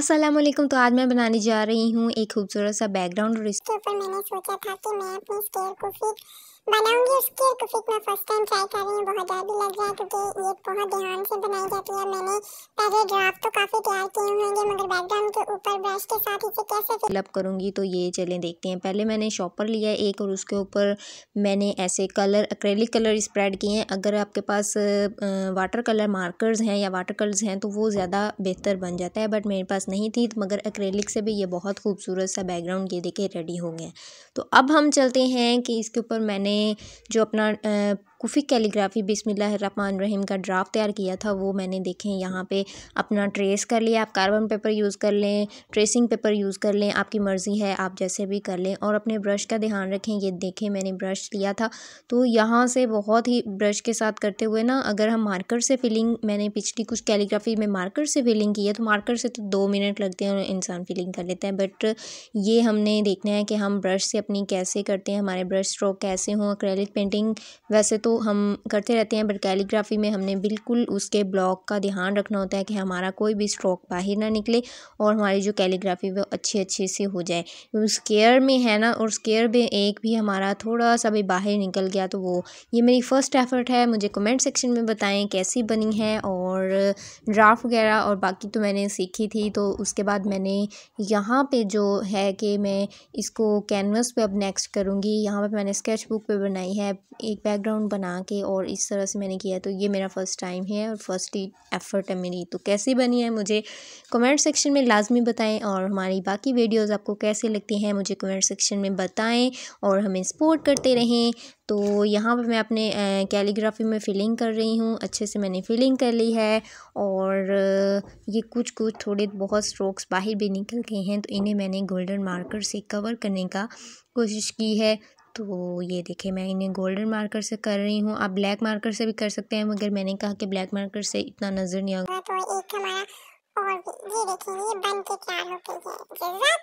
असलम तो आज मैं बनाने जा रही हूँ एक खूबसूरत सा बैकग्राउंड और इसके ऊपर मैंने सोचा था कि मैं अपनी स्केल को फिर बनाऊंगी उसकी कुफिक फर्स्ट टाइम ट्राई कर रही हूँ बहुत डर भी लग रहा है क्योंकि ये बहुत ध्यान से बनाई जाती है मैंने पहले ड्राफ्ट तो काफ़ी तैयार किए मगर बैकग्राउंड के ऊपर ब्रश के साथ इसे कैसे फिलअप तो ये चले देखते हैं पहले मैंने शॉपर लिया एक और उसके ऊपर मैंने ऐसे कलर अक्रेलिक कलर स्प्रेड किए हैं अगर आपके पास वाटर कलर मार्कर्स हैं या वाटर कलर्स हैं तो वो ज़्यादा बेहतर बन जाता है बट मेरे पास नहीं थी मगर अक्रेलिक से भी ये बहुत खूबसूरत सा बैकग्राउंड ये देखे रेडी हो गया तो अब हम चलते हैं कि इसके ऊपर मैंने जो अपना कुफ़ी कैलीग्राफ़ी रहीम का ड्राफ्ट तैयार किया था वो मैंने देखें यहाँ पे अपना ट्रेस कर लिया आप कार्बन पेपर यूज़ कर लें ट्रेसिंग पेपर यूज़ कर लें आपकी मर्ज़ी है आप जैसे भी कर लें और अपने ब्रश का ध्यान रखें ये देखें मैंने ब्रश लिया था तो यहाँ से बहुत ही ब्रश के साथ करते हुए ना अगर हम मार्कर से फिलिंग मैंने पिछली कुछ कैलीग्राफ़ी में मार्कर से फिलिंग की है तो मार्कर से तो दो मिनट लगते हैं इंसान फिलिंग कर लेता है बट ये हमने देखना है कि हम ब्रश से अपनी कैसे करते हैं हमारे ब्रश स्ट्रोक कैसे हों एक्रेलिक पेंटिंग वैसे तो तो हम करते रहते हैं बट कैलीग्राफी में हमने बिल्कुल उसके ब्लॉक का ध्यान रखना होता है कि हमारा कोई भी स्ट्रोक बाहर ना निकले और हमारी जो कैलीग्राफी वो अच्छे अच्छे से हो जाए स्केयर में है ना और स्केयर में एक भी हमारा थोड़ा सा भी बाहर निकल गया तो वो ये मेरी फ़र्स्ट एफ़र्ट है मुझे कमेंट सेक्शन में बताएं कैसी बनी है और ड्राफ्ट वगैरह और बाकी तो मैंने सीखी थी तो उसके बाद मैंने यहाँ पे जो है कि मैं इसको कैनवस पे अब नेक्स्ट करूँगी यहाँ पे मैंने स्केच बुक पर बनाई है एक बैकग्राउंड बना बना के और इस तरह से मैंने किया है तो ये मेरा फ़र्स्ट टाइम है और फर्स्ट ही एफ़र्ट है मेरी तो कैसी बनी है मुझे कमेंट सेक्शन में लाजमी बताएं और हमारी बाकी वीडियोस आपको कैसे लगती हैं मुझे कमेंट सेक्शन में बताएं और हमें सपोर्ट करते रहें तो यहाँ पर मैं अपने कैलीग्राफी में फ़िलिंग कर रही हूँ अच्छे से मैंने फ़िलिंग कर ली है और ये कुछ कुछ थोड़े बहुत स्ट्रोक्स बाहर भी निकल गए हैं तो इन्हें मैंने गोल्डन मार्कर से कवर करने का कोशिश की है तो ये देखिए मैं इन्हें गोल्डन मार्कर से कर रही हूँ आप ब्लैक मार्कर से भी कर सकते हैं मगर मैंने कहा कि ब्लैक मार्कर से इतना नज़र नहीं आ तो एक हमारा और ये देखिए ये बन के तैयार हो गई